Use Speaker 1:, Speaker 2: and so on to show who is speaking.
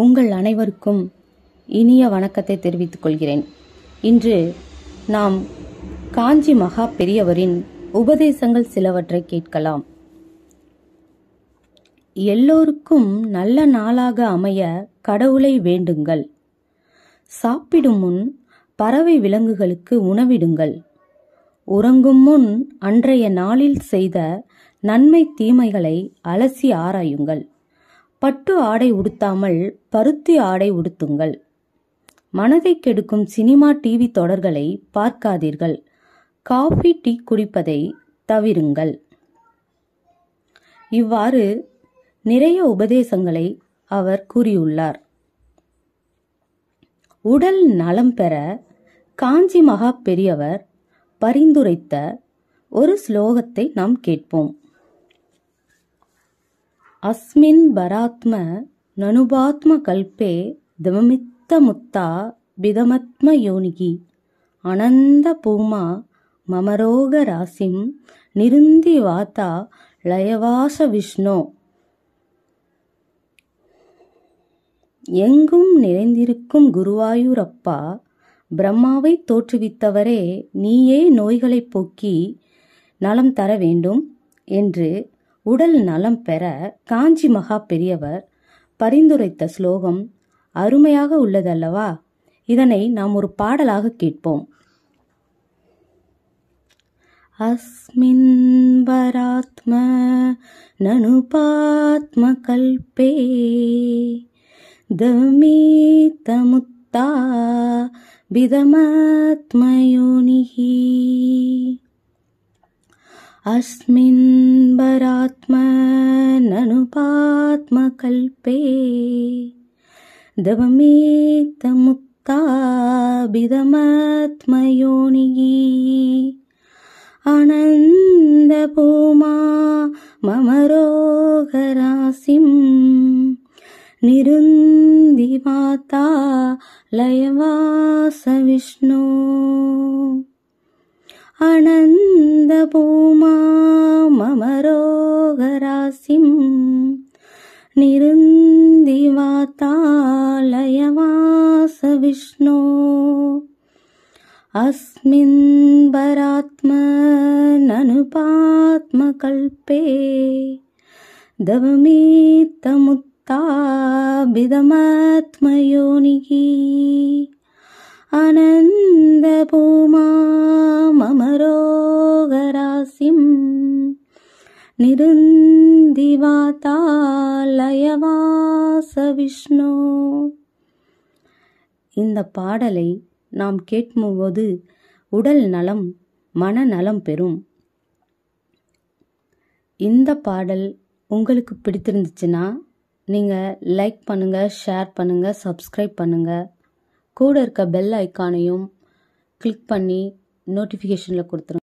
Speaker 1: உங்கள் அனைவருக்கும் இனிய வணக்கத்தை தெரிவித்துக் கொள்கிறேன் இன்று நாம் காஞ்சி மகா பெரியவரின் உபதேசங்கள் சிலவற்றை கேட்கலாம் எல்லோருக்கும் நல்ல நாளாக அமைய கடவுளை வேண்டுங்கள் சாப்பிடும் முன் பறவை விலங்குகளுக்கு உணவிடுங்கள் உறங்கும் முன் அன்றைய நாளில் செய்த நன்மை தீமைகளை அலசி ஆராயுங்கள் பட்டு ஆடை உடுத்தாமல் பருத்தி ஆடை உடுத்துங்கள் மனதை கெடுக்கும் சினிமா டிவி தொடர்களை பார்க்காதீர்கள் காஃபி டீ குடிப்பதை தவிருங்கள் இவ்வாறு நிறைய உபதேசங்களை அவர் கூறியுள்ளார் உடல் நலம் பெற காஞ்சி மகா பெரியவர் பரிந்துரைத்த ஒரு ஸ்லோகத்தை நாம் கேட்போம் அஸ்மின் பராத்ம நனுபாத்ம கல்பே தவமித்த முத்தா விதமத்ம யோனிகி அனந்த பூமா மமரோக ராசிம் நிருந்தி வாத்தா லயவாச விஷ்ணோ எங்கும் நிறைந்திருக்கும் குருவாயூரப்பா பிரம்மாவை தோற்றுவித்தவரே நீயே நோய்களை போக்கி நலம் தர வேண்டும் என்று உடல் நலம் பெற காஞ்சி மகா பெரியவர் பரிந்துரைத்த ஸ்லோகம் அருமையாக உள்ளதல்லவா இதனை நாம் ஒரு பாடலாக கேட்போம் अस्मिन् वरात्म ननुपात्मकल्पे दमीतमुत्ता விதமாத்மயோனிகி अस्मिन् बरात्मननुपात्मकल्पे दवमेतमुक्ताभिदमात्मयोनिः आनन्दपूमा मम रोगरासिं निरुन्दिमाता लयवासविष्णु अनन्दपूमा मम रोगराशिं निरुन्दिवातालयवासविष्णो विष्णो अस्मिन् परात्मननुपात्मकल्पे दवमे अनन्दपूमा திருந்திவாத்தாலயவாச விஷ்ணு இந்த பாடலை நாம் கேட்கும்போது உடல் நலம் மனநலம் பெறும் இந்த பாடல் உங்களுக்கு பிடித்திருந்துச்சுன்னா நீங்கள் லைக் பண்ணுங்கள் ஷேர் பண்ணுங்கள் சப்ஸ்கிரைப் பண்ணுங்கள் கூட இருக்க பெல் ஐக்கானையும் கிளிக் பண்ணி நோட்டிஃபிகேஷனில் கொடுத்துருங்க